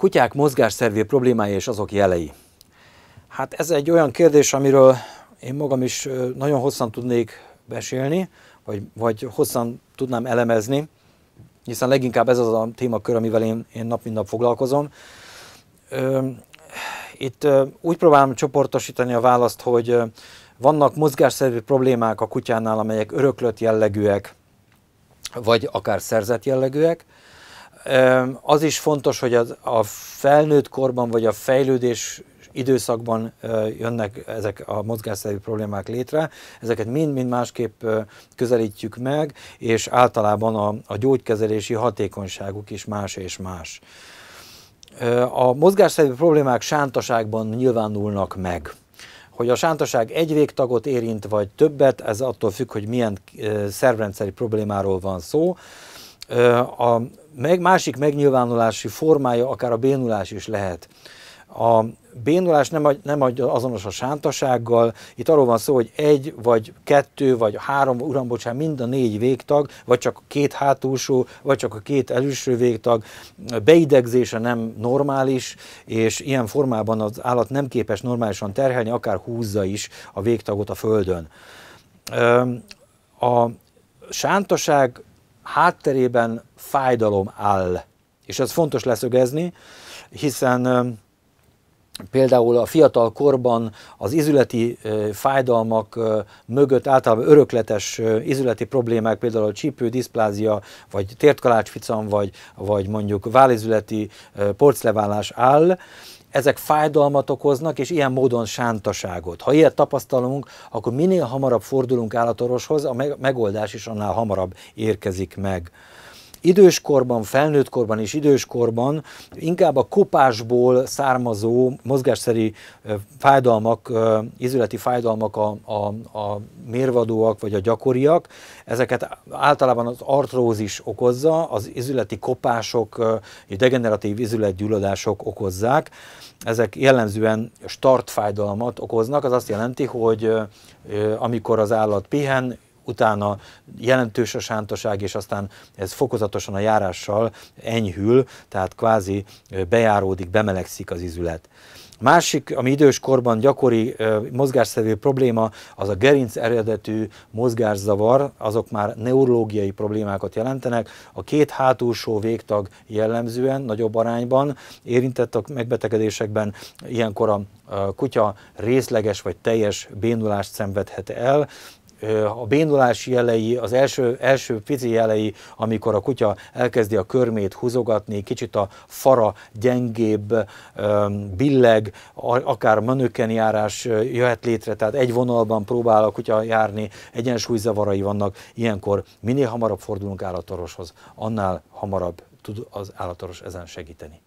Kutyák mozgásszervi problémája és azok jelei. Hát ez egy olyan kérdés, amiről én magam is nagyon hosszan tudnék beszélni, vagy, vagy hosszan tudnám elemezni, hiszen leginkább ez az a témakör, amivel én, én nap mint nap foglalkozom. Itt úgy próbálom csoportosítani a választ, hogy vannak mozgásszervi problémák a kutyánál, amelyek öröklött jellegűek, vagy akár szerzett jellegűek, az is fontos, hogy a felnőtt korban vagy a fejlődés időszakban jönnek ezek a mozgásszervi problémák létre. Ezeket mind-mind másképp közelítjük meg, és általában a, a gyógykezelési hatékonyságuk is más és más. A mozgásszervi problémák sántaságban nyilvánulnak meg. Hogy a sántaság egy végtagot érint, vagy többet, ez attól függ, hogy milyen szervrendszeri problémáról van szó. A meg, másik megnyilvánulási formája akár a bénulás is lehet. A bénulás nem, nem azonos a sántasággal, itt arról van szó, hogy egy, vagy kettő, vagy három, uram, bocsán, mind a négy végtag, vagy csak a két hátulsó, vagy csak a két előső végtag, beidegzése nem normális, és ilyen formában az állat nem képes normálisan terhelni, akár húzza is a végtagot a földön. A sántaság hátterében fájdalom áll. És ez fontos leszögezni, hiszen például a fiatal korban az izületi fájdalmak mögött általában örökletes izületi problémák, például a csípő, diszplázia, vagy tértkalácsficam, vagy, vagy mondjuk válizületi porcleválás áll, ezek fájdalmat okoznak, és ilyen módon sántaságot. Ha ilyet tapasztalunk, akkor minél hamarabb fordulunk állatorvoshoz, a megoldás is annál hamarabb érkezik meg időskorban, felnőttkorban és időskorban inkább a kopásból származó mozgásszeri fájdalmak, izületi fájdalmak a, a, a mérvadóak vagy a gyakoriak. Ezeket általában az artrózis okozza, az izületi kopások, degeneratív izületgyulladások okozzák. Ezek jellemzően startfájdalmat okoznak, az azt jelenti, hogy amikor az állat pihen, utána jelentős a sántaság, és aztán ez fokozatosan a járással enyhül, tehát kvázi bejáródik, bemelegszik az izület. Másik, ami időskorban gyakori mozgásszerű probléma, az a gerinc eredetű mozgászavar, azok már neurológiai problémákat jelentenek. A két hátulsó végtag jellemzően nagyobb arányban érintett a megbetegedésekben, ilyenkor a kutya részleges vagy teljes bénulást szenvedhet el, a bénulási jelei, az első, első pici jelei, amikor a kutya elkezdi a körmét húzogatni, kicsit a fara gyengébb, billeg, akár manöken járás jöhet létre, tehát egy vonalban próbál a kutya járni, egyensúlyzavarai vannak, ilyenkor minél hamarabb fordulunk állatorvoshoz, annál hamarabb tud az állatoros ezen segíteni.